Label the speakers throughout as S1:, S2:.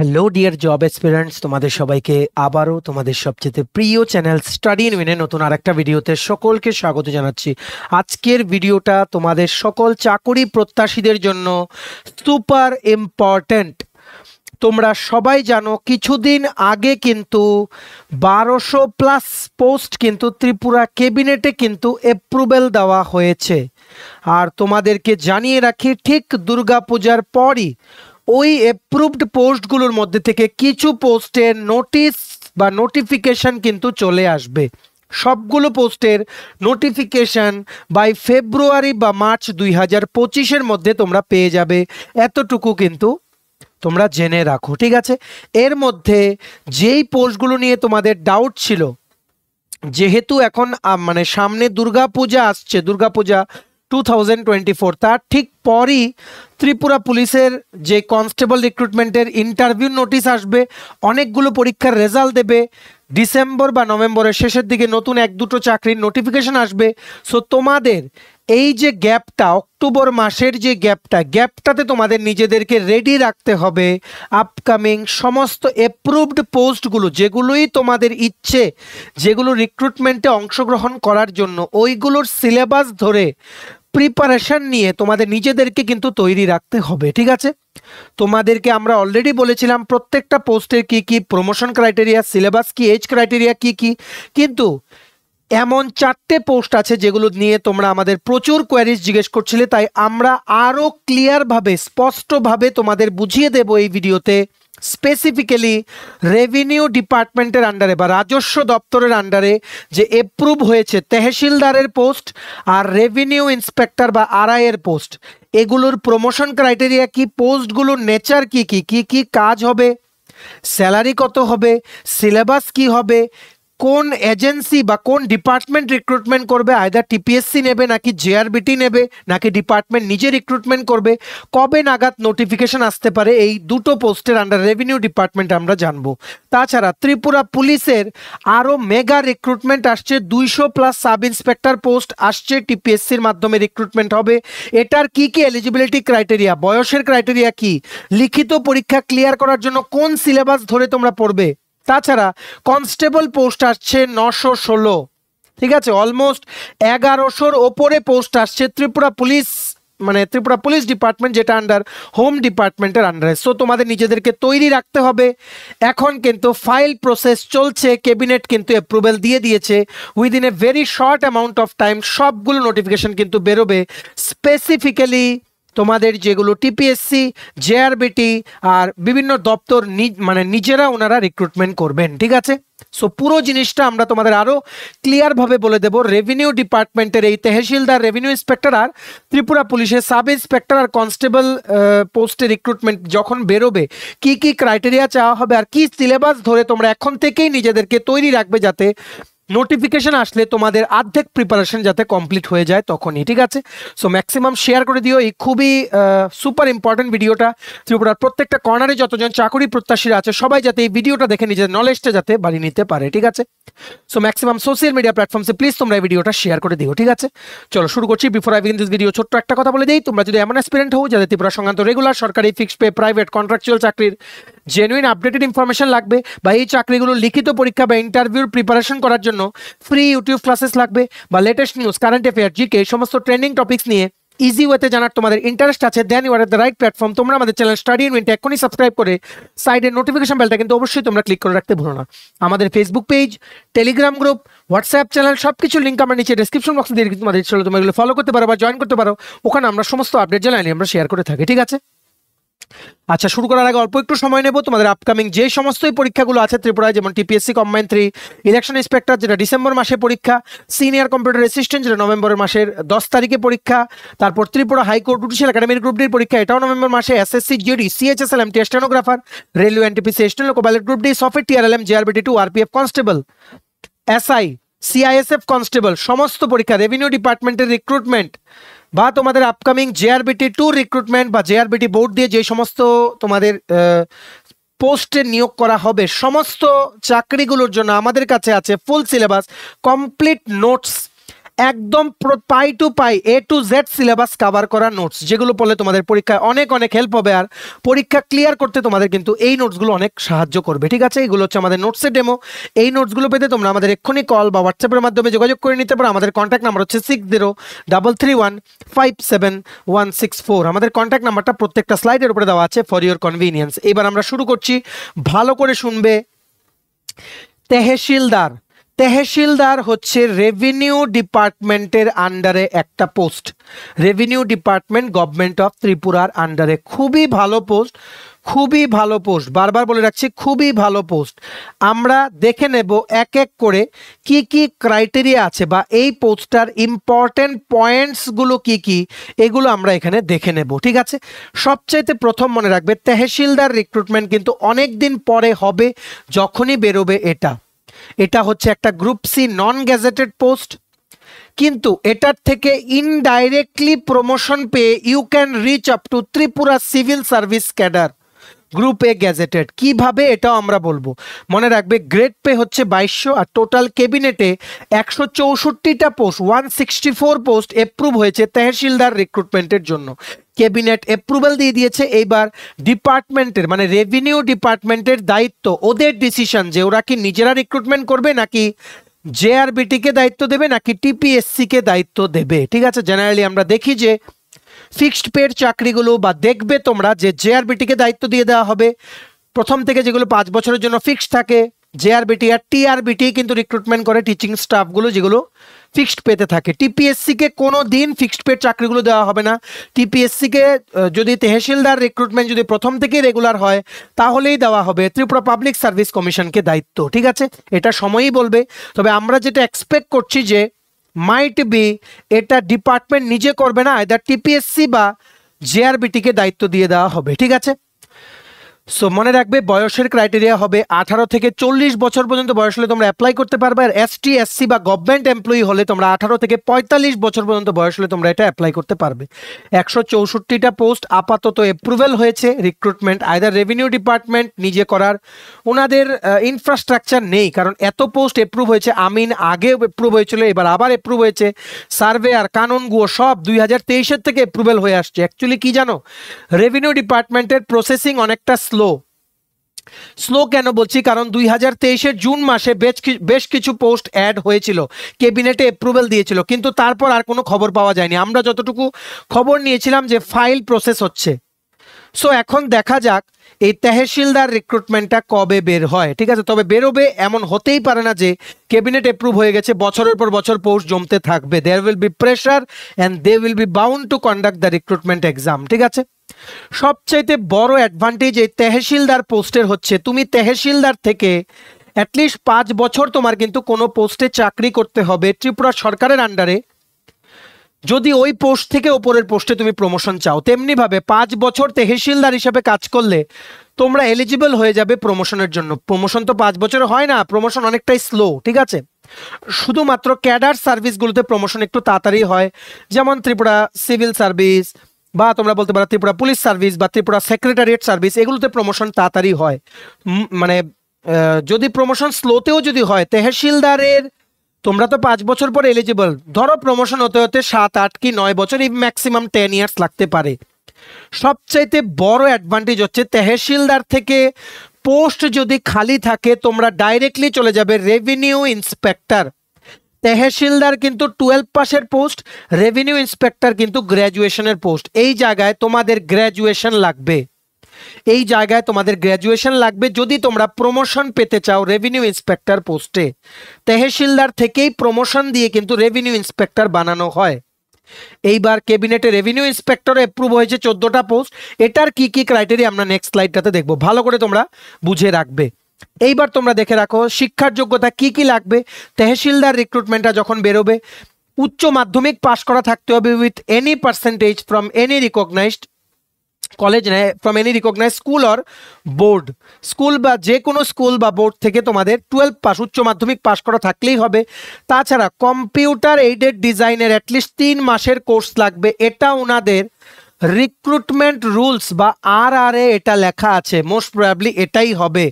S1: hello dear job experience তোমাদের সবাইকে আবারও তোমাদের সবচেয়ে প্রিয় চ্যানেল স্টাডি ইন উইনে নতুন আরেকটা ভিডিওতে সকলকে স্বাগত জানাচ্ছি আজকের ভিডিওটা তোমাদের সকল চাকরি প্রত্যাশীদের জন্য সুপার ইম্পর্ট্যান্ট তোমরা সবাই জানো কিছুদিন আগে কিন্তু বারোশো প্লাস পোস্ট কিন্তু ত্রিপুরা ক্যাবিনেটে কিন্তু অ্যাপ্রুভেল দেওয়া হয়েছে আর তোমাদেরকে জানিয়ে রাখি ঠিক দুর্গাপূজার পরই ওই অ্যাপ্রুভড পোস্টগুলোর মধ্যে থেকে কিছু পোস্টের নোটিশ বা নোটিফিকেশান কিন্তু চলে আসবে সবগুলো পোস্টের নোটিফিকেশান বাই ফেব্রুয়ারি বা মার্চ দুই হাজার পঁচিশের মধ্যে তোমরা পেয়ে যাবে এতটুকু কিন্তু তোমরা জেনে রাখো ঠিক আছে এর মধ্যে যেই পোস্টগুলো নিয়ে তোমাদের ডাউট ছিল যেহেতু এখন মানে সামনে দুর্গাপূজা আসছে দুর্গাপূজা টু তার ঠিক পরই ত্রিপুরা পুলিশের যে কনস্টেবল রিক্রুটমেন্টের ইন্টারভিউ নোটিশ আসবে অনেকগুলো পরীক্ষার রেজাল্ট দেবে ডিসেম্বর বা নভেম্বরের শেষের দিকে নতুন এক দুটো চাকরির নোটিফিকেশন আসবে সো তোমাদের এই যে গ্যাপটা অক্টোবর মাসের যে গ্যাপটা গ্যাপটাতে তোমাদের নিজেদেরকে রেডি রাখতে হবে আপকামিং সমস্ত অ্যাপ্রুভড পোস্টগুলো যেগুলোই তোমাদের ইচ্ছে যেগুলো রিক্রুটমেন্টে অংশগ্রহণ করার জন্য ওইগুলোর সিলেবাস ধরে প্রিপারেশান নিয়ে তোমাদের নিজেদেরকে কিন্তু তৈরি রাখতে হবে ঠিক আছে তোমাদেরকে আমরা অলরেডি বলেছিলাম প্রত্যেকটা পোস্টের কি কি প্রমোশন ক্রাইটেরিয়া সিলেবাস কি এজ ক্রাইটেরিয়া কি কি কিন্তু এমন চারটে পোস্ট আছে যেগুলো নিয়ে তোমরা আমাদের প্রচুর কোয়ারিজ জিজ্ঞেস করছিলে তাই আমরা আরও ক্লিয়ারভাবে স্পষ্টভাবে তোমাদের বুঝিয়ে দেব এই ভিডিওতে স্পেসিফিক্যালি রেভিনিউ ডিপার্টমেন্টের আন্ডারে বা রাজস্ব দপ্তরের আন্ডারে যে অ্যাপ্রুভ হয়েছে তেহসিলদারের পোস্ট আর রেভিনিউ ইন্সপেক্টর বা আরআইয়ের পোস্ট এগুলোর প্রমোশন ক্রাইটেরিয়া কি পোস্টগুলোর নেচার কি কি কি কি কাজ হবে স্যালারি কত হবে সিলেবাস কি হবে কোন এজেন্সি বা কোন ডিপার্টমেন্ট রিক্রুটমেন্ট করবে আয়দার টিপিএসসি নেবে নাকি জেআরবিটি নেবে নাকি ডিপার্টমেন্ট নিজে রিক্রুটমেন্ট করবে কবে নাগাদ নোটিফিকেশন আসতে পারে এই দুটো পোস্টের আন্ডার রেভিনিউ ডিপার্টমেন্ট আমরা জানবো তাছাড়া ত্রিপুরা পুলিশের আরও মেগা রিক্রুটমেন্ট আসছে দুইশো প্লাস সাব ইন্সপেক্টর পোস্ট আসছে টিপিএসসির মাধ্যমে রিক্রুটমেন্ট হবে এটার কি কি এলিজিবিলিটি ক্রাইটেরিয়া বয়সের ক্রাইটেরিয়া কি লিখিত পরীক্ষা ক্লিয়ার করার জন্য কোন সিলেবাস ধরে তোমরা পড়বে তাছাড়া কনস্টেবল পোস্ট আসছে নশো ষোলো ঠিক আছে অলমোস্ট এগারোশোর ওপরে পোস্ট আসছে ত্রিপুরা পুলিশ মানে ত্রিপুরা পুলিশ ডিপার্টমেন্ট যেটা আন্ডার হোম ডিপার্টমেন্টের আন্ডারে সো তোমাদের নিজেদেরকে তৈরি রাখতে হবে এখন কিন্তু ফাইল প্রসেস চলছে ক্যাবিনেট কিন্তু অ্যাপ্রুভেল দিয়ে দিয়েছে within a very short amount of time সবগুলো নোটিফিকেশন কিন্তু বেরোবে স্পেসিফিক্যালি তোমাদের যেগুলো টিপিএসসি জেআরবিটি আর বিভিন্ন দপ্তর মানে নিজেরা ওনারা রিক্রুটমেন্ট করবেন ঠিক আছে সো পুরো জিনিসটা আমরা তোমাদের আরও ক্লিয়ারভাবে বলে দেব রেভিনিউ ডিপার্টমেন্টের এই তেহসিলদার রেভিনিউ ইন্সপেক্টর আর ত্রিপুরা পুলিশের সাব ইন্সপেক্টর আর কনস্টেবল পোস্টে রিক্রুটমেন্ট যখন বেরোবে কি কি ক্রাইটেরিয়া চাওয়া হবে আর কি সিলেবাস ধরে তোমরা এখন থেকেই নিজেদেরকে তৈরি রাখবে যাতে নোটিফিকেশান আসলে তোমাদের আর্ধেক প্রিপারেশন যাতে কমপ্লিট হয়ে যায় তখনই ঠিক আছে সো ম্যাক্সিমাম শেয়ার করে দিও এই খুবই সুপার ইম্পর্টেন্ট ভিডিওটা ত্রিপুরার প্রত্যেকটা কর্নারে যতজন চাকরি প্রত্যাশীরা আছে সবাই যাতে এই ভিডিওটা দেখে নিজের নলেজটা যাতে বাড়িয়ে নিতে পারে ঠিক আছে সো ম্যাক্সিমাম সোশ্যাল মিডিয়া প্ল্যাটফর্মসে প্লিজ তোমরা এই ভিডিওটা শেয়ার করে দিও ঠিক আছে চলো শুরু করছি before I begin this video ছোট্ট একটা কথা বলে দিই তোমরা যদি এমন অ্যাসপিরেন্ট হও যাদের ত্রিপুরা সংক্রান্ত রেগুলার সরকারি ফিক্সড পে প্রাইভেট কন্ট্রাকচুয়াল চাকরির জেনুইন আপডেটেড ইনফরমেশন লাগবে বা এই চাকরিগুলো লিখিত পরীক্ষা বা ইন্টারভিউর প্রিপারেশন করার জন্য ফ্রি ইউটিউব ক্লাসেস লাগবে বা latest news current affair GK এই সমস্ত ট্রেন্ডিং টপিক্স নিয়ে ইজি ওয়েতে জানার তোমাদের ইন্টারেস্ট আছে then you are the right platform তোমরা আমাদের চ্যানেল স্টাডি ইনভেন্ট এখনই সাবস্ক্রাইব করে সাইডের নোটিফিকেশন বেলটা কিন্তু অবশ্যই তোমরা ক্লিক করে রাখতে ভুলো না আমাদের Facebook page Telegram group WhatsApp channel সব কিছু লিঙ্ক আমার নিচে ডিসক্রিপশন বক্সে দিয়ে তোমাদের চলে তোমরা ফলো করতে পারো বা জয়েন করতে পারো ওখানে আমরা সমস্ত আপডেট জানাই আমরা শেয়ার করে থাকি ঠিক আছে আচ্ছা শুরু করার আগে অল্প একটু সময় নেব তোমাদের আপকামিং যে সমস্ত পরীক্ষাগুলো আছে ত্রিপুরায় যেমন TPSC combine three election inspector যেটা ডিসেম্বর মাসে পরীক্ষা সিনিয়র কম্পিউটার অ্যাসিস্ট্যান্ট যেটা নভেম্বরের মাসের দশ তারিখে পরীক্ষা তারপর ত্রিপুরা হাইকোর্ট জুডিশিয়াল একাডেমির গ্রুপ ডির পরীক্ষা এটাও নভেম্বর মাসে SSC GD CHSL M stenographer railway NTPC steno কোবালেট group D soft TRLM JRBT two RPF constable SI CISF constable সমস্ত পরীক্ষা রেভিনিউ ডিপার্টমেন্টের রিক্রুটমেন্ট বা তোমাদের আপকামিং জেআরবিটি টু রিক্রুটমেন্ট বা জেআরবিটি বোর্ড দিয়ে যে সমস্ত তোমাদের পোস্টে নিয়োগ করা হবে সমস্ত চাকরিগুলোর জন্য আমাদের কাছে আছে ফুল সিলেবাস কমপ্লিট নোটস একদম পাই টু পাই A to Z syllabus cover করা নোটস যেগুলো পড়লে তোমাদের পরীক্ষায় অনেক অনেক হেল্প হবে আর পরীক্ষা ক্লিয়ার করতে তোমাদের কিন্তু এই নোটসগুলো অনেক সাহায্য করবে ঠিক আছে এগুলো হচ্ছে আমাদের নোটসের ডেমো এই নোটসগুলো পেতে তোমরা আমাদের এক্ষুনি কল বা হোয়াটসঅ্যাপের মাধ্যমে যোগাযোগ করে নিতে পারো আমাদের কন্ট্যাক্ট নাম্বার হচ্ছে six zero double three one five seven one six four আমাদের কন্ট্যাক্ট নাম্বারটা প্রত্যেকটা স্লাইডের উপরে দেওয়া আছে ফর ইয়োর কনভিনিয়েন্স এবার আমরা শুরু করছি ভালো করে শুনবে তেহেশিলদার তেহসিলদার হচ্ছে রেভিনিউ ডিপার্টমেন্টের আন্ডারে একটা post revenue department government of ত্রিপুরার আন্ডারে খুবই ভালো পোস্ট খুবই ভালো পোস্ট বারবার বলে রাখছি খুবই ভালো পোস্ট আমরা দেখে নেব এক এক করে কি কি ক্রাইটেরিয়া আছে বা এই পোস্টটার ইম্পর্টেন্ট পয়েন্টসগুলো কি কি এগুলো আমরা এখানে দেখে নেব ঠিক আছে সবচাইতে প্রথম মনে রাখবে তেহসিলদার রিক্রুটমেন্ট কিন্তু অনেক দিন পরে হবে যখনই বেরোবে এটা এটা হচ্ছে একটা group C non gazetted post কিন্তু এটার থেকে ইনডাইরেক্টলি প্রমোশন পেয়ে you can reach up to Tripura civil service cadre group A gazetted কিভাবে এটাও আমরা বলবো মনে রাখবে গ্রেড পে হচ্ছে বাইশশো আর টোটাল ক্যাবিনেটে একশো চৌষট্টিটা post one sixty four post approve হয়েছে তেহসিলদার রিক্রুটমেন্টের জন্য ক্যাবিনেট অ্যাপ্রুভাল দিয়ে দিয়েছে এইবার ডিপার্টমেন্টের মানে রেভিনিউ ডিপার্টমেন্টের দায়িত্ব ওদের ডিসিশন যে ওরা কি নিজেরা রিক্রুটমেন্ট করবে নাকি জেআরবিটিকে দায়িত্ব দেবে নাকি টিপিএসসিকে দায়িত্ব দেবে ঠিক আছে জেনারেলি আমরা দেখি যে ফিক্সড পেড চাকরিগুলো বা দেখবে তোমরা যে জেআরবিটিকে দায়িত্ব দিয়ে দেওয়া হবে প্রথম থেকে যেগুলো পাঁচ বছরের জন্য ফিক্সড থাকে জেআরবিটি আর টিআরবিটি কিন্তু রিক্রুটমেন্ট করে টিচিং স্টাফগুলো যেগুলো ফিক্সড পেতে থাকে টিপিএসসিকে কোনো দিন ফিক্সড পেড চাকরিগুলো দেওয়া হবে না টিপিএসসিকে যদি তেহসিলদার রিক্রুটমেন্ট যদি প্রথম থেকেই রেগুলার হয় তাহলেই দেওয়া হবে ত্রিপুরা পাবলিক সার্ভিস কমিশনকে দায়িত্ব ঠিক আছে এটা সময়ই বলবে তবে আমরা যেটা এক্সপেক্ট করছি যে মাইট বি এটা ডিপার্টমেন্ট নিজে করবে না এটা টিপিএসসি বা জেআরবিটিকে দায়িত্ব দিয়ে দেওয়া হবে ঠিক আছে সো মনে রাখবে বয়সের ক্রাইটেরিয়া হবে আঠারো থেকে চল্লিশ বছর পর্যন্ত বয়স হলে তোমরা অ্যাপ্লাই করতে পারবে আর এস টি এসসি বা গভর্নমেন্ট এমপ্লয়ি হলে তোমরা আঠারো থেকে পঁয়তাল্লিশ বছর পর্যন্ত বয়স হলে তোমরা এটা অ্যাপ্লাই করতে পারবে একশো চৌষট্টিটা পোস্ট আপাতত অ্যাপ্রুভেল হয়েছে রিক্রুটমেন্ট আয়দার রেভিনিউ ডিপার্টমেন্ট নিজে করার ওনাদের ইনফ্রাস্ট্রাকচার নেই কারণ এত পোস্ট অ্যাপ্রুভ হয়েছে আমিন আগে অ্যাপ্রুভ হয়েছিল এবার আবার অ্যাপ্রুভ হয়েছে সার্ভে আর গুয়ো সব দুই হাজার তেইশের থেকে অ্যাপ্রুভেল হয়ে আসছে অ্যাকচুয়ালি কি জানো রেভিনিউ ডিপার্টমেন্টের প্রসেসিং অনেকটা স্লো স্লো স্লো কেন বলছি কারণ দুই হাজার তেইশের জুন মাসে বেশ বেশ কিছু পোস্ট অ্যাড হয়েছিল ক্যাবিনেটে অ্যাপ্রুভেল দিয়েছিল কিন্তু তারপর আর কোনো খবর পাওয়া যায়নি আমরা যতটুকু খবর নিয়েছিলাম যে ফাইল প্রসেস হচ্ছে সো এখন দেখা যাক এই তেহসিলদার রিক্রুটমেন্টটা কবে বের হয় ঠিক আছে তবে বেরোবে এমন হতেই পারে না যে ক্যাবিনেট অ্যাপ্রুভ হয়ে গেছে বছরের পর বছর পোস্ট জমতে থাকবে there will be pressure and they will be bound to conduct the recruitment exam ঠিক আছে সবচাইতে বড় অ্যাডভান্টেজ এই তেহসিলদার পোস্টের হচ্ছে তুমি তেহসিলদার থেকে অ্যাটলিস্ট পাঁচ বছর তোমার কিন্তু কোনো পোস্টে চাকরি করতে হবে ত্রিপুরা সরকারের আন্ডারে যদি ওই পোস্ট থেকে ওপরের পোস্টে তুমি প্রমোশন চাও তেমনিভাবে পাঁচ বছর তেহসিলদার হিসাবে কাজ করলে তোমরা এলিজিবল হয়ে যাবে প্রমোশনের জন্য প্রমোশন তো পাঁচ বছরে হয় না প্রমোশন অনেকটাই স্লো ঠিক আছে শুধুমাত্র ক্যাডার সার্ভিসগুলোতে প্রমোশন একটু তাড়াতাড়ি হয় যেমন ত্রিপুরা সিভিল সার্ভিস বা তোমরা বলতে পারো ত্রিপুরা পুলিশ সার্ভিস বা ত্রিপুরা সেক্রেটারিয়েট সার্ভিস এগুলোতে প্রমোশন তাড়াতাড়ি হয় মানে যদি প্রমোশন স্লোতেও যদি হয় তেহসিলদারের তোমরা তো পাঁচ বছর পর এলিজিবল ধরো প্রমোশন হতে হতে সাত আট কি নয় বছর এই ম্যাক্সিমাম টেন ইয়ার্স লাগতে পারে সবচাইতে বড় অ্যাডভান্টেজ হচ্ছে তেহসিলদার থেকে পোস্ট যদি খালি থাকে তোমরা ডাইরেক্টলি চলে যাবে রেভিনিউ ইন্সপেক্টর তেহসিলদার কিন্তু টুয়েলভ পাসের পোস্ট রেভিনিউ ইন্সপেক্টর কিন্তু গ্র্যাজুয়েশনের পোস্ট এই জায়গায় তোমাদের গ্র্যাজুয়েশন লাগবে এই জায়গায় তোমাদের গ্র্যাজুয়েশন লাগবে যদি তোমরা প্রমোশন পেতে চাও রেভিনিউ ইন্সপেক্টর পোস্টে তেহসিলদার থেকেই প্রমোশন দিয়ে কিন্তু রেভিনিউ ইন্সপেক্টর বানানো হয় এইবার ক্যাবিনেটে রেভিনিউ ইন্সপেক্টর অ্যাপ্রুভ হয়েছে চোদ্দোটা পোস্ট এটার কি কি ক্রাইটেরিয়া আমরা নেক্সট স্লাইডটাতে দেখব ভালো করে তোমরা বুঝে রাখবে এইবার তোমরা দেখে রাখো শিক্ষার যোগ্যতা কি কি লাগবে তেহসিলদার রিক্রুটমেন্টটা যখন বেরোবে উচ্চ মাধ্যমিক পাশ করা থাকতে হবে with any percentage from any recognised college নেয় from any recognise school or board school বা যে কোনো স্কুল বা বোর্ড থেকে তোমাদের টুয়েলভ পাস উচ্চ মাধ্যমিক পাস করা থাকলেই হবে তাছাড়া কম্পিউটার এইডেড ডিজাইনের অ্যাটলিস্ট তিন মাসের কোর্স লাগবে এটা ওনাদের রিক্রুটমেন্ট রুলস বা আর আর এ এটা লেখা আছে মোস্ট প্রবলি এটাই হবে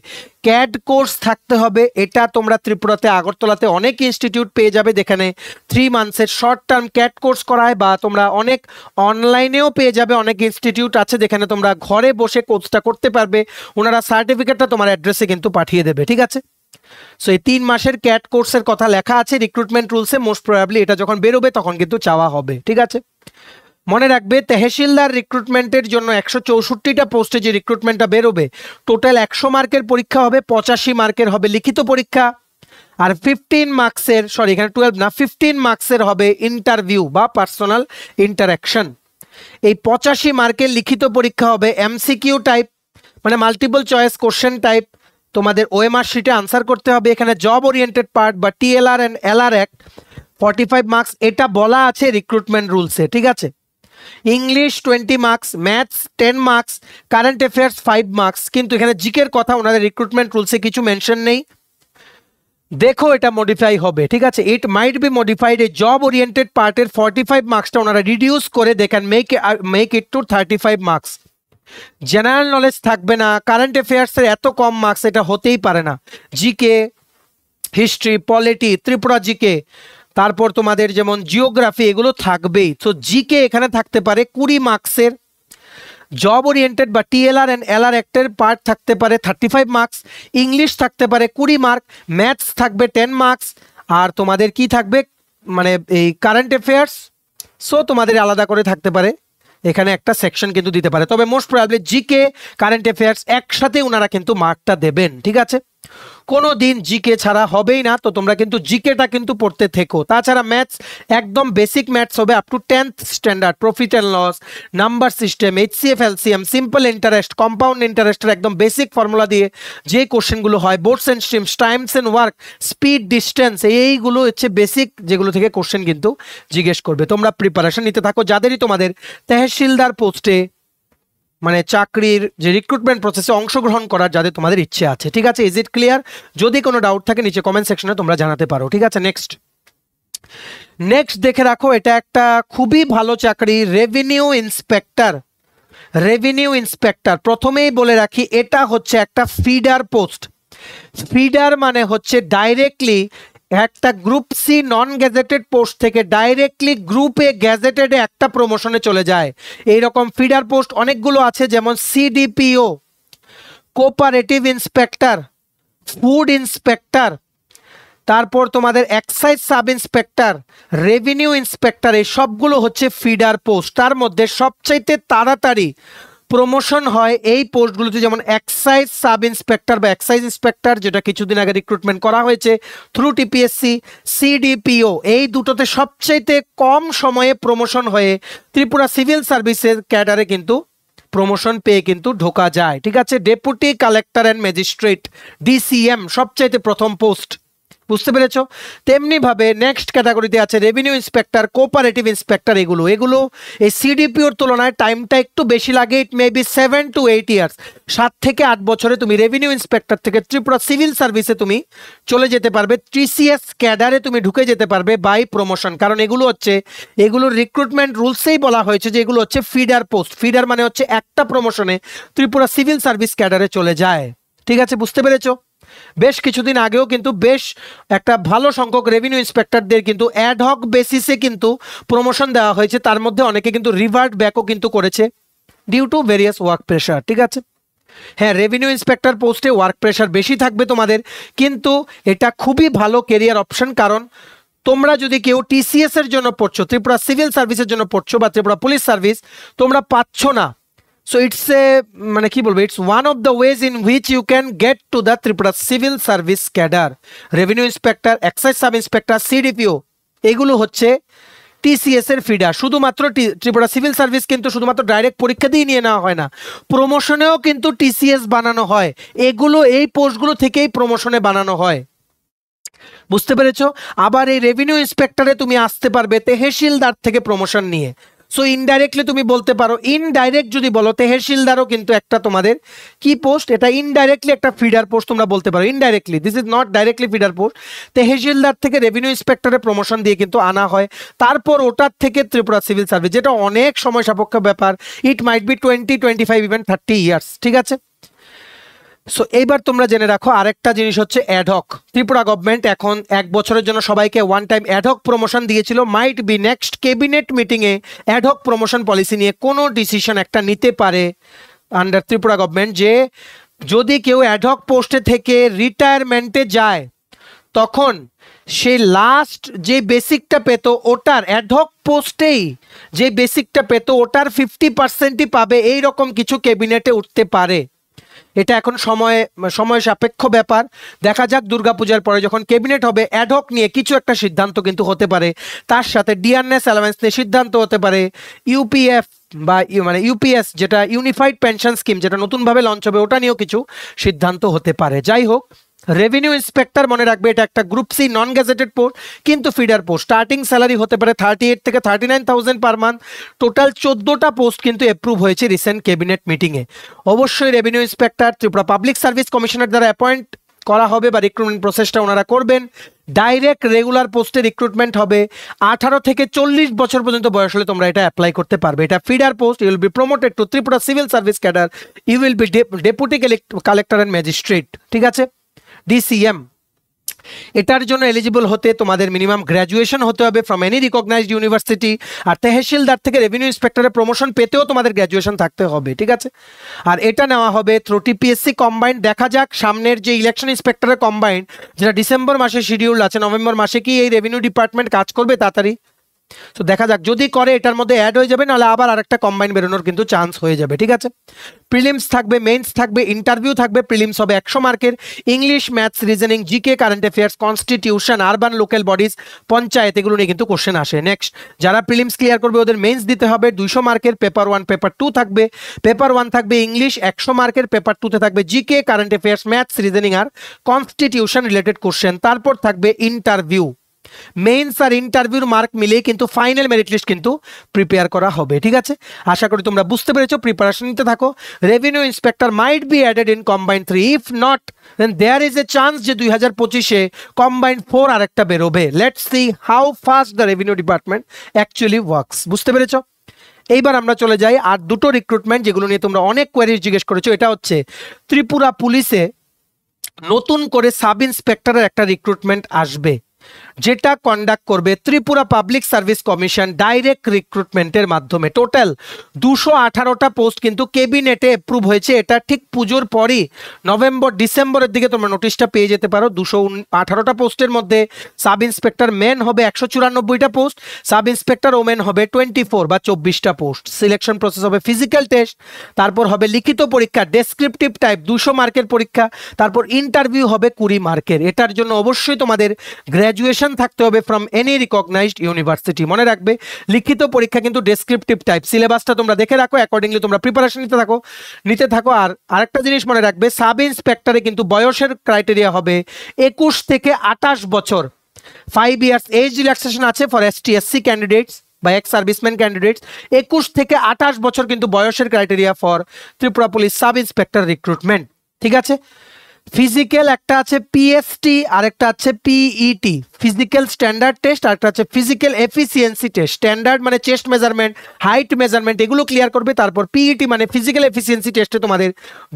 S1: ক্যাড কোর্স থাকতে হবে এটা তোমরা ত্রিপুরাতে আগরতলাতে অনেক ইনস্টিটিউট পেয়ে যাবে যেখানে থ্রি মান্থসের শর্ট টার্ম ক্যাট কোর্স করায় বা তোমরা অনেক অনলাইনেও পেয়ে যাবে অনেক ইনস্টিটিউট আছে যেখানে তোমরা ঘরে বসে কোর্সটা করতে পারবে ওনারা সার্টিফিকেটটা তোমার অ্যাড্রেসে কিন্তু পাঠিয়ে দেবে ঠিক আছে সো এই তিন মাসের ক্যাট কোর্সের কথা লেখা আছে রিক্রুটমেন্ট রুলসে মোস্ট প্রবলি এটা যখন বেরোবে তখন কিন্তু চাওয়া হবে ঠিক আছে মনে রাখবে তেহসিলদার রিক্রুটমেন্টের জন্য একশো চৌষট্টিটা পোস্টে যে রিক্রুটমেন্টটা বেরোবে টোটাল একশো মার্কের পরীক্ষা হবে পঁচাশি মার্কের হবে লিখিত পরীক্ষা আর ফিফটিন মার্কসের সরি এখানে টুয়েলভ না ফিফটিন মার্কসের হবে ইন্টারভিউ বা পার্সোনাল ইন্টারাকশন এই পঁচাশি মার্কের লিখিত পরীক্ষা হবে এমসিকিউ টাইপ মানে মাল্টিপল চয়েস কোশ্চেন টাইপ তোমাদের ওএমআর শিটে আনসার করতে হবে এখানে জব ওরিয়েন্টেড পার্ট বা TLR and LR act forty five marks এটা বলা আছে রিক্রুটমেন্ট রুলসে ঠিক আছে English twenty marks maths ten marks current affairs five marks কিন্তু এখানে জিকের কথা ওনাদের রিক্রুটমেন্ট রুলসে কিছু মেনশন নেই দেখো এটা মডিফাই হবে ঠিক আছে it might be modified a job oriented পার্টের ফর্টি ফাইভ মার্কসটা ওনারা রিডিউস করে they can make make it to thirty five marks general knowledge থাকবে না কারেন্ট অ্যাফেয়ার্সের এত কম মার্কস এটা হতেই পারে না GK history polity Tripura GK তারপর তোমাদের যেমন জিওগ্রাফি এগুলো থাকবেই তো জিকে এখানে থাকতে পারে কুড়ি মার্কসের জব ওরিয়েন্টেড বা টিএলআর অ্যান্ড এলআর অ্যাক্টের পার্ট থাকতে পারে থার্টি ফাইভ মার্কস ইংলিশ থাকতে পারে কুড়ি মার্ক ম্যাথস থাকবে টেন মার্কস আর তোমাদের কি থাকবে মানে এই কারেন্ট অ্যাফেয়ার্স সো তোমাদের আলাদা করে থাকতে পারে এখানে একটা সেকশন কিন্তু দিতে পারে তবে most probably GK current affairs একসাথে ওনারা কিন্তু মার্কটা দেবেন ঠিক আছে কোনো দিন জিকে ছাড়া হবেই না তো তোমরা কিন্তু জিকেটা কিন্তু পড়তে থেকো তাছাড়া ম্যাথস একদম বেসিক ম্যাথস হবে up to tenth standard profit and loss number system HCF LCM simple interest compound ইন্টারেস্টের একদম বেসিক ফর্মুলা দিয়ে যে কোশ্চেনগুলো হয় boats and streams times and work speed distance এইগুলো হচ্ছে বেসিক যেগুলো থেকে কোশ্চেন কিন্তু জিজ্ঞেস করবে তোমরা প্রিপারেশন নিতে থাকো যাদেরই তোমাদের তেহসিলদার পোস্টে মানে চাকরির যে রিক্রুটমেন্ট প্রসেসে অংশগ্রহণ করার যাদের তোমাদের ইচ্ছে আছে ঠিক আছে ইজ ইট ক্লিয়ার যদি কোনো ডাউট থাকে নিচে কমেন্ট সেকশনে তোমরা জানাতে পারো ঠিক আছে নেক্সট নেক্সট দেখে রাখো এটা একটা খুবই ভালো চাকরি রেভিনিউ ইন্সপেক্টর রেভিনিউ ইন্সপেক্টর প্রথমেই বলে রাখি এটা হচ্ছে একটা ফিডার পোস্ট ফিডার মানে হচ্ছে ডাইরেক্টলি একটা group C non gazetted post থেকে ডাইরেক্টলি গ্রুপে গ্যাজেটেডে একটা প্রমোশনে চলে যায় এই রকম ফিডার পোস্ট অনেকগুলো আছে যেমন CDPO cooperative inspector food inspector তারপর তোমাদের excise sub inspector revenue inspector এই সবগুলো হচ্ছে ফিডার পোস্ট তার মধ্যে সবচাইতে তাড়াতাড়ি প্রমোশন হয় এই পোস্টগুলোতে যেমন এক্সাইজ সাব ইন্সপেক্টর বা এক্সাইজ ইন্সপেক্টর যেটা কিছুদিন আগে রিক্রুটমেন্ট করা হয়েছে থ্রু টিপিএসসি সিডিপিও এই দুটোতে সবচাইতে কম সময়ে প্রমোশন হয়ে ত্রিপুরা সিভিল সার্ভিসের ক্যাডারে কিন্তু প্রমোশন পেয়ে কিন্তু ঢোকা যায় ঠিক আছে deputy collector and magistrate DCM সবচাইতে প্রথম পোস্ট বুঝতে পেরেছ তেমনিভাবে নেক্সট ক্যাটাগরিতে আছে রেভিনিউ ইন্সপেক্টর কোপারেটিভ ইন্সপেক্টর এগুলো এগুলো এই সিডিপিওর তুলনায় টাইমটা একটু বেশি লাগে it may be seven to eight years সাত থেকে আট বছরে তুমি রেভিনিউ ইন্সপেক্টর থেকে ত্রিপুরা সিভিল সার্ভিসে তুমি চলে যেতে পারবে টিসিএস ক্যাডারে তুমি ঢুকে যেতে পারবে বাই প্রমোশন কারণ এগুলো হচ্ছে এগুলোর রিক্রুটমেন্ট রুলসেই বলা হয়েছে যে এগুলো হচ্ছে ফিডার পোস্ট ফিডার মানে হচ্ছে একটা প্রমোশনে ত্রিপুরা সিভিল সার্ভিস ক্যাডারে চলে যায় ঠিক আছে বুঝতে পেরেছো বেশ কিছুদিন আগেও কিন্তু বেশ একটা ভালো সংখ্যক রেভিনিউ ইন্সপেক্টরদের কিন্তু অ্যাডহক বেসিসে কিন্তু প্রমোশন দেওয়া হয়েছে তার মধ্যে অনেকে কিন্তু রিভার্ট ব্যাকও কিন্তু করেছে due to various work pressure ঠিক আছে হ্যাঁ রেভিনিউ ইন্সপেক্টর পোস্টে ওয়ার্ক প্রেশার বেশি থাকবে তোমাদের কিন্তু এটা খুবই ভালো কেরিয়ার অপশন কারণ তোমরা যদি কেউ এর জন্য পড়ছো ত্রিপুরা সিভিল সার্ভিসের জন্য পড়ছো বা ত্রিপুরা পুলিশ সার্ভিস তোমরা পাচ্ছ না সো ইটস এ মানে কি বলবো it's one of the ways in which you can get to the Tripura civil service cadre revenue inspector excise sub inspector CDPO এগুলো হচ্ছে টিসিএস এর ফিডার শুধুমাত্র ত্রিপুরা সিভিল সার্ভিস কিন্তু শুধুমাত্র ডাইরেক্ট পরীক্ষা দিয়ে নিয়ে নেওয়া হয় না প্রমোশনেও কিন্তু টিসিএস বানানো হয় এগুলো এই পোস্টগুলো থেকেই প্রমোশনে বানানো হয় বুঝতে পেরেছ আবার এই রেভিনিউ ইন্সপেক্টরে তুমি আসতে পারবে তেহেশিলদার থেকে প্রমোশন নিয়ে সো ইনডাইরেক্টলি তুমি বলতে পারো ইনডাইরেক্ট যদি বলো তেহেশিলদারও কিন্তু একটা তোমাদের কি পোস্ট এটা ইনডাইরেক্টলি একটা ফিডার পোস্ট তোমরা বলতে পারো indirectly this is not directly feeder post tehsildar থেকে রেভিনিউ ইন্সপেক্টরে প্রমোশন দিয়ে কিন্তু আনা হয় তারপর ওটার থেকে ত্রিপুরা সিভিল সার্ভিস যেটা অনেক সময় সাপেক্ষ ব্যাপার it might be twenty twenty five even thirty years ঠিক আছে সো এইবার তোমরা জেনে রাখো আরেকটা জিনিস হচ্ছে অ্যাডহক ত্রিপুরা গভর্নমেন্ট এখন এক বছরের জন্য সবাইকে ওয়ান টাইম অ্যাডহক প্রমোশন দিয়েছিল মাইট বি নেক্সট ক্যাবিনেট মিটিংয়ে অ্যাডহক প্রমোশন পলিসি নিয়ে কোনো ডিসিশন একটা নিতে পারে আন্ডার ত্রিপুরা গভর্নমেন্ট যে যদি কেউ অ্যাডহক পোস্টে থেকে রিটায়ারমেন্টে যায় তখন সে লাস্ট যে বেসিকটা পেত ওটার অ্যাডহক পোস্টেই যে বেসিকটা পেত ওটার ফিফটি পার্সেন্টই পাবে এই রকম কিছু ক্যাবিনেটে উঠতে পারে এটা এখন সময়ে সময় সাপেক্ষ ব্যাপার দেখা যাক দুর্গাপূজার পরে যখন ক্যাবিনেট হবে অ্যাডহক নিয়ে কিছু একটা সিদ্ধান্ত কিন্তু হতে পারে তার সাথে ডিআরএস অ্যালায়েন্স নিয়ে সিদ্ধান্ত হতে পারে ইউপিএফ বা মানে ইউপিএস যেটা ইউনিফাইড পেনশন স্কিম যেটা নতুনভাবে লঞ্চ হবে ওটা নিয়েও কিছু সিদ্ধান্ত হতে পারে যাই হোক রেভিনিউ ইন্সপেক্টর মনে রাখবে এটা একটা group C non gazetted post কিন্তু ফিডার পোস্ট স্টার্টিং স্যালারি হতে পারে থার্টি এইট থেকে thirty nine thousand per month total চোদ্দোটা পোস্ট কিন্তু অ্যাপ্রুভ হয়েছে রিসেন্ট ক্যাবিনেট মিটিংয়ে অবশ্যই revenue inspector Tripura public service commissioner দ্বারা অ্যাপয়েন্ট করা হবে বা রিক্রুটমেন্ট প্রসেসটা ওনারা করবেন ডাইরেক্ট রেগুলার পোস্টে রিক্রুটমেন্ট হবে আঠারো থেকে চল্লিশ বছর পর্যন্ত বয়স হলে তোমরা এটা অ্যাপ্লাই করতে পারবে এটা feeder post you'll be promoted to Tripura civil service cadre you will be deputy collector and magistrate ঠিক আছে ডিসিএম এটার জন্য এলিজিবল হতে তোমাদের মিনিমাম গ্র্যাজুয়েশন হতে হবে ফ্রম এনি রিকগনাইজড ইউনিভার্সিটি আর তেহসিলদার থেকে রেভিনিউ ইন্সপেক্টরের প্রমোশন পেতেও তোমাদের গ্র্যাজুয়েশন থাকতে হবে ঠিক আছে আর এটা নেওয়া হবে থ্রু টিপিএসসি কম্বাইন্ড দেখা যাক সামনের যে ইলেকশন ইন্সপেক্টরের কম্বাইন্ড যেটা ডিসেম্বর মাসে শিডিউল আছে নভেম্বর মাসে কি এই রেভিনিউ ডিপার্টমেন্ট কাজ করবে তাড়াতাড়ি তো দেখা যাক যদি করে এটার মধ্যে অ্যাড হয়ে যাবে নাহলে আবার আরেকটা কম্বাইন বেরোনোর কিন্তু চান্স হয়ে যাবে ঠিক আছে প্রিলিমস থাকবে মেন্স থাকবে ইন্টারভিউ থাকবে প্রিলিমস হবে একশো মার্কের English maths reasoning GK current affairs constitution urban local bodies panchayat এগুলো নিয়ে কিন্তু কোশ্চেন আসে নেক্সট যারা প্রিলিমস ক্লিয়ার করবে ওদের মেন্স দিতে হবে দুইশো মার্কের পেপার ওয়ান পেপার টু থাকবে পেপার ওয়ান থাকবে ইংলিশ একশো মার্কের পেপার টুতে থাকবে GK current affairs maths reasoning আর কনস্টিটিউশন রিলেটেড কোশ্চেন তারপর থাকবে ইন্টারভিউ মেন্স আর ইন্টারভিউর মার্ক মিলিয়ে কিন্তু ফাইনাল মেরিট লিস্ট কিন্তু প্রিপেয়ার করা হবে ঠিক আছে আশা করি তোমরা বুঝতে পেরেছো প্রিপারেশন নিতে থাকো revenue inspector might be added in combine three if not then there is a chance যে দুই হাজার পঁচিশে কম্বাইন ফোর আর একটা বেরোবে let's see how fast the revenue department actually works বুঝতে পেরেছো এইবার আমরা চলে যাই আর দুটো রিক্রুটমেন্ট যেগুলো নিয়ে তোমরা অনেক কোয়ারিজ জিজ্ঞেস করেছো এটা হচ্ছে ত্রিপুরা পুলিশে নতুন করে সাব ইন্সপেক্টরের একটা রিক্রুটমেন্ট আসবে যেটা কন্ডাক্ট করবে Tripura public service commission direct রিক্রুটমেন্টের মাধ্যমে টোটাল দুশো আঠারোটা পোস্ট কিন্তু কেবিনেটে অ্যাপ্রুভ হয়েছে এটা ঠিক পুজোর পরই নভেম্বর ডিসেম্বরের দিকে তোমরা নোটিশটা পেয়ে যেতে পারো দুশো আঠারোটা পোস্টের মধ্যে সাব ইন্সপেক্টর মেন হবে একশো চুরানব্বইটা পোস্ট সাব ইন্সপেক্টর ওমেন হবে টোয়েন্টি ফোর বা চব্বিশটা পোস্ট সিলেকশন প্রসেস হবে ফিজিক্যাল টেস্ট তারপর হবে লিখিত পরীক্ষা ডেসক্রিপটিভ টাইপ দুশো মার্কের পরীক্ষা তারপর ইন্টারভিউ হবে কুড়ি মার্কের এটার জন্য অবশ্যই তোমাদের গ্র্যাজুয়েশন কোশ্চেন থাকতে হবে ফ্রম এনি রিকগনাইজড ইউনিভার্সিটি মনে রাখবে লিখিত পরীক্ষা কিন্তু ডেসক্রিপটিভ টাইপ সিলেবাসটা তোমরা দেখে রাখো অ্যাকর্ডিংলি তোমরা প্রিপারেশন নিতে থাকো নিতে থাকো আর আরেকটা জিনিস মনে রাখবে সাব ইন্সপেক্টরে কিন্তু বয়সের ক্রাইটেরিয়া হবে একুশ থেকে আঠাশ বছর ফাইভ ইয়ার্স এজ রিল্যাক্সেশন আছে ফর এস এসসি ক্যান্ডিডেটস বা এক্স সার্ভিসম্যান ক্যান্ডিডেটস একুশ থেকে আঠাশ বছর কিন্তু বয়সের criteria for Tripura police sub inspector recruitment ঠিক আছে ফিজিক্যাল একটা আছে পিএসটি আরেকটা আছে পিইটি ফিজিক্যাল স্ট্যান্ডার্ড টেস্ট আরেকটা আছে ফিজিক্যাল এফিসিয়েন্সি টেস্ট স্ট্যান্ডার্ড মানে চেস্ট মেজারমেন্ট হাইট মেজারমেন্ট এগুলো ক্লিয়ার করবে তারপর পিইটি e মানে ফিজিক্যাল এফিসিয়েন্সি টেস্টে তোমাদের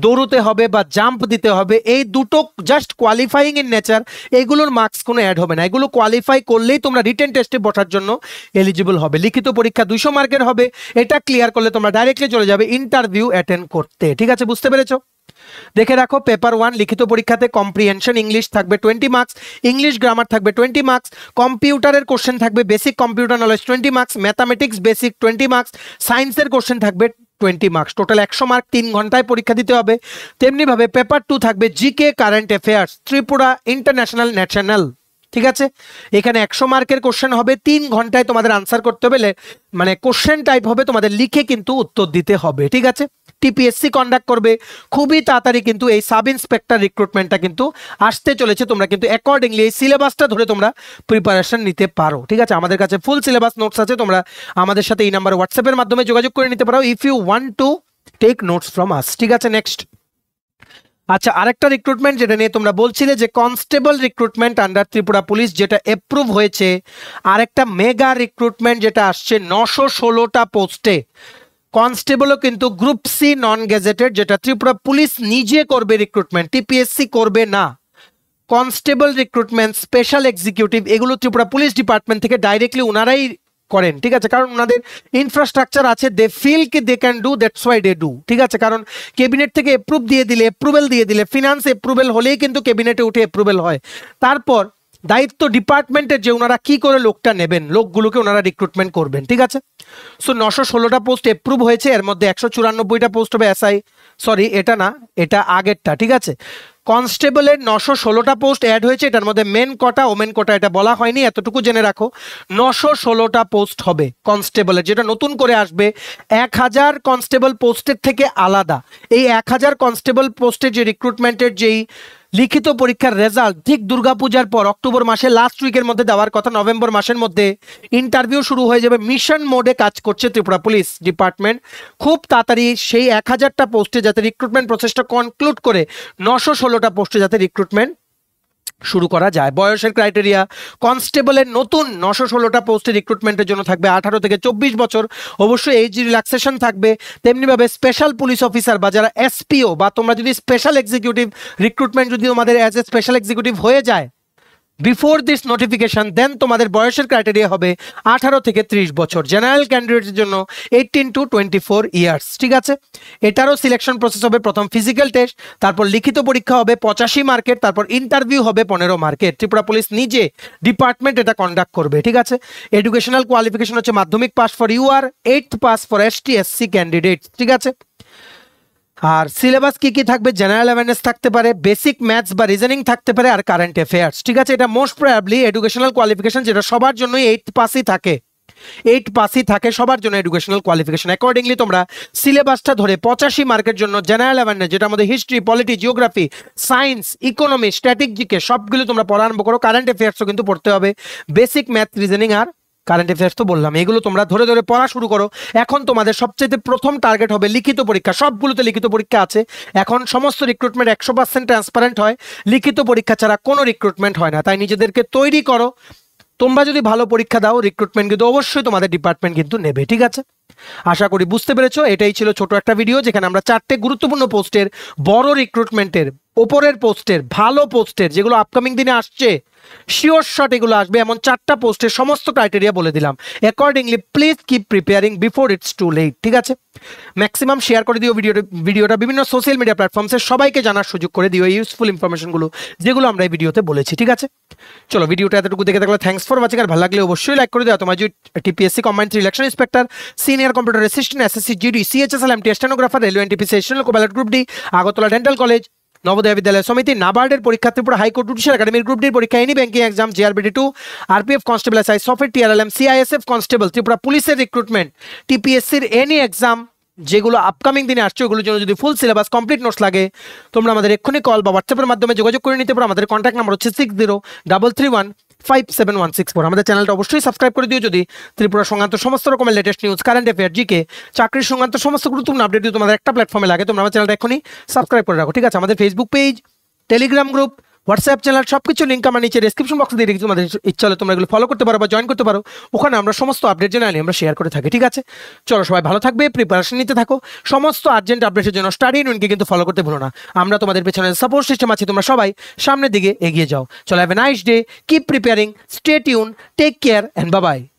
S1: দৌড়তে হবে বা জাম্প দিতে হবে এই দুটো জাস্ট কোয়ালিফাইং ইন নেচার এগুলোর মার্কস কোনো অ্যাড হবে না এগুলো কোয়ালিফাই করলেই তোমরা রিটেন টেস্টে বসার জন্য এলিজিবল হবে লিখিত পরীক্ষা দুশো মার্কের হবে এটা ক্লিয়ার করলে তোমরা ডাইরেক্টলি চলে যাবে ইন্টারভিউ অ্যাটেন্ড করতে ঠিক আছে বুঝতে পেরেছো দেখে রাখো পেপার ওয়ান লিখিত পরীক্ষাতে কম্প্রিহেনশন ইংলিশ থাকবে টোয়েন্টি মার্কস ইংলিশ গ্রামার থাকবে টোয়েন্টি মার্কস কম্পিউটারের কোশ্চেন থাকবে basic computer knowledge twenty marks mathematics basic twenty marks সায়েন্সের কোশ্চেন থাকবে টোয়েন্টি মার্কস টোটাল একশো মার্ক তিন ঘন্টায় পরীক্ষা দিতে হবে তেমনিভাবে পেপার টু থাকবে GK current affairs Tripura international national ঠিক আছে এখানে একশো মার্কের কোশ্চেন হবে তিন ঘন্টায় তোমাদের আনসার করতে হবে মানে কোশ্চেন টাইপ হবে তোমাদের লিখে কিন্তু উত্তর দিতে হবে ঠিক আছে টিপিএসসি কন্ডাক্ট করবে খুবই তাড়াতাড়ি কিন্তু এই সাব ইন্সপেক্টর রিক্রুটমেন্টটা কিন্তু আসতে চলেছে তোমরা কিন্তু অ্যাকর্ডিংলি এই সিলেবাসটা ধরে তোমরা প্রিপারেশন নিতে পারো ঠিক আছে আমাদের কাছে ফুল সিলেবাস নোটস আছে তোমরা আমাদের সাথে এই নাম্বার হোয়াটসঅ্যাপের মাধ্যমে যোগাযোগ করে নিতে পারো if you want to take notes from us ঠিক আছে নেক্সট আচ্ছা আরেকটা রিক্রুটমেন্ট যেটা নিয়ে তোমরা বলছিলে যে constable recruitment under Tripura police যেটা অ্যাপ্রুভ হয়েছে আরেকটা মেগা রিক্রুটমেন্ট যেটা আসছে নশো ষোলোটা পোস্টে কনস্টেবলও কিন্তু গ্রুপ সি নন গেজেটেড যেটা ত্রিপুরা পুলিশ নিজে করবে রিক্রুটমেন্ট টিপিএসসি করবে না কনস্টেবল রিক্রুটমেন্ট স্পেশাল এক্সিকিউটিভ এগুলো ত্রিপুরা পুলিশ ডিপার্টমেন্ট থেকে ডাইরেক্টলি ওনারাই করেন ঠিক আছে কারণ ওনাদের ইনফ্রাস্ট্রাকচার আছে দে ফিল কি they can do that's why they do ঠিক আছে কারণ ক্যাবিনেট থেকে অ্যাপ্রুভ দিয়ে দিলে অ্যাপ্রুভেল দিয়ে দিলে ফিনান্স অ্যাপ্রুভেল হলেই কিন্তু ক্যাবিনেটে উঠে অ্যাপ্রুভেল হয় তারপর দায়িত্ব ডিপার্টমেন্টের যে ওনারা কি করে লোকটা নেবেন লোকগুলোকে ওনারা রিক্রুটমেন্ট করবেন ঠিক আছে সো নশো ষোলোটা পোস্ট অ্যাপ্রুভ হয়েছে এর মধ্যে একশো চুরানব্বইটা পোস্ট হবে এসআই সরি এটা না এটা আগেরটা ঠিক আছে কনস্টেবলের নশো ষোলোটা পোস্ট অ্যাড হয়েছে এটার মধ্যে মেন কটা ওমেন কটা এটা বলা হয়নি এতটুকু জেনে রাখো নশো ষোলোটা পোস্ট হবে কনস্টেবলের যেটা নতুন করে আসবে এক হাজার কনস্টেবল পোস্টের থেকে আলাদা এই এক হাজার কনস্টেবল পোস্টের যে রিক্রুটমেন্টের যেই লিখিত পরীক্ষার রেজাল্ট ঠিক দুর্গাপূজার পর অক্টোবর মাসে লাস্ট উইকের মধ্যে দেওয়ার কথা নভেম্বর মাসের মধ্যে ইন্টারভিউ শুরু হয়ে যাবে মিশন মোডে কাজ করছে ত্রিপুরা পুলিশ ডিপার্টমেন্ট খুব তাড়াতাড়ি সেই এক হাজারটা পোস্টে যাতে রিক্রুটমেন্ট প্রচেষ্টা কনক্লুড করে নশো ষোলোটা পোস্টে যাতে রিক্রুটমেন্ট শুরু করা যায় বয়সের ক্রাইটেরিয়া কনস্টেবলের নতুন নশো ষোলোটা পোস্টে রিক্রুটমেন্টের জন্য থাকবে আঠারো থেকে চব্বিশ বছর অবশ্যই এইজ রিল্যাক্সেশন থাকবে তেমনিভাবে স্পেশাল পুলিশ অফিসার বা যারা এসপিও বা তোমরা যদি স্পেশাল এক্সিকিউটিভ রিক্রুটমেন্ট যদি তোমাদের অ্যাজ এ স্পেশাল এক্সিকিউটিভ হয়ে যায় বিফোর দিস নোটিফিকেশান দেন তোমাদের বয়সের ক্রাইটেরিয়া হবে আঠারো থেকে ত্রিশ বছর জেনারেল ক্যান্ডিডেটের জন্য eighteen to twenty four years ঠিক আছে এটারও সিলেকশন প্রসেস হবে প্রথম ফিজিক্যাল টেস্ট তারপর লিখিত পরীক্ষা হবে পঁচাশি মার্কেট তারপর ইন্টারভিউ হবে পনেরো মার্কেট ত্রিপুরা পুলিশ নিজে ডিপার্টমেন্ট এটা কন্ডাক্ট করবে ঠিক আছে এডুকেশনাল কোয়ালিফিকেশন হচ্ছে মাধ্যমিক pass for U R eight pass for S T S C candidate ঠিক আছে আর সিলেবাস কি কি থাকবে জেনারেল অ্যাওয়ারনেস থাকতে পারে বেসিক ম্যাথস বা রিজনিং থাকতে পারে আর কারেন্ট অ্যাফেয়ার্স ঠিক আছে এটা মোস্ট প্রয়াবলি এডুকেশনাল কোয়ালিফিকেশন যেটা সবার জন্যই এইট পাসই থাকে এইট পাসই থাকে সবার জন্য এডুকেশনাল কোয়ালিফিকেশন অ্যাকর্ডিংলি তোমরা সিলেবাসটা ধরে পঁচাশি মার্কের জন্য জেনারেল অ্যাওয়ারনেস যেটা আমাদের history polity geography science economy স্ট্র্যাটেজিকে সবগুলো তোমরা পড়া আরম্ভ করো কারেন্ট অ্যাফেয়ার্সও কিন্তু পড়তে হবে বেসিক ম্যাথ রিজনিং আর কারেন্ট অ্যাফেয়ার্স তো বললাম এগুলো তোমরা ধরে ধরে পড়া শুরু করো এখন তোমাদের সবচেয়ে প্রথম টার্গেট হবে লিখিত পরীক্ষা সবগুলোতে লিখিত পরীক্ষা আছে এখন সমস্ত রিক্রুটমেন্ট একশো পার্সেন্ট ট্রান্সপারেন্ট হয় লিখিত পরীক্ষা ছাড়া কোনো রিক্রুটমেন্ট হয় না তাই নিজেদেরকে তৈরি করো তোমরা যদি ভালো পরীক্ষা দাও রিক্রুটমেন্ট কিন্তু অবশ্যই তোমাদের ডিপার্টমেন্ট কিন্তু নেবে ঠিক আছে আশা করি বুঝতে পেরেছো এটাই ছিল ছোট একটা ভিডিও যেখানে আমরা চারটে গুরুত্বপূর্ণ পোস্টের বড় রিক্রুটমেন্টের ওপরের পোস্টের ভালো পোস্টের যেগুলো আপকামিং দিনে আসছে শিওর শট এগুলো আসবে এমন চারটা পোস্টের সমস্ত ক্রাইটেরিয়া বলে দিলাম accordingly please keep preparing before it's too late ঠিক আছে ম্যাক্সিমাম শেয়ার করে দিও ভিডিওটা ভিডিওটা বিভিন্ন সোশ্যাল মিডিয়া প্ল্যাটফর্মসে সবাইকে জানার সুযোগ করে দিও ইউজফুল ইনফরমেশনগুলো যেগুলো আমরা এই ভিডিওতে বলেছি ঠিক আছে চলো ভিডিওটা এতটুকু দেখে থাকলে থ্যাংকস ফর ওয়াচিং আর ভালো লাগলে অবশ্যই লাইক করে দিও তোমার যদি TPSC combined election inspector senior computer assistant SSC GD CHSL M T stenographer railway NTP sessional copilot group D Agartala dental college Navodaya Vidyalaya Samiti নাবার্ডের পরীক্ষা ত্রিপুরা হাইকোর্ট জুডিশিয়াল একাডেমির গ্রুপ ডির পরীক্ষা any banking exam GRBD to RPF constable SI সফের M CISF constable Tripura পুলিশের recruitment টিপিএসসির any exam যেগুলো upcoming দিনে আসছে ওগুলোর জন্য যদি ফুল সিলেবাস কমপ্লিট নোটস লাগে তোমরা আমাদের এক্ষুনি কল বা হোয়াটসঅ্যাপের মাধ্যমে যোগাযোগ করে নিতে পারো আমাদের কন্ট্যাক্ট নাম্বার হচ্ছে six zero double three one five seven one six four আমাদের চ্যানেলটা অবশ্যই সাবস্ক্রাইব করে দিও যদি ত্রিপুরা সংক্রান্ত সমস্ত রকমের latest news current affair GK চাকরির সংক্রান্ত সমস্ত গুরুত্বপূর্ণ আপডেট দিয়ে তোমাদের একটা প্ল্যাটফর্মে লাগে তোমরা আমার চ্যানেলটা এখনই সাবস্ক্রাইব করে রাখো ঠিক আছে আমাদের Facebook page Telegram group WhatsApp channel সব কিছু লিঙ্ক আমার নিচে ডিসক্রিপশন বক্সে দিয়ে রেখেছি তোমাদের ইচ্ছা হলে তোমরা এগুলো ফলো করতে পারো বা জয়েন করতে পারো ওখানে আমরা সমস্ত আপডেট জানালে আমরা শেয়ার করে থাকি ঠিক আছে চলো সবাই ভালো থাকবে প্রিপারেশন নিতে থাকো সমস্ত আর্জেন্ট আপডেটের জন্য স্টাডি ইউনিয়নকে কিন্তু ফলো করতে ভুলো না আমরা তোমাদের পেছনে সাপোর্ট সিস্টেম আছে তোমরা সবাই সামনের দিকে এগিয়ে যাও চলো have a nice day keep preparing stay tune take care and বাবাই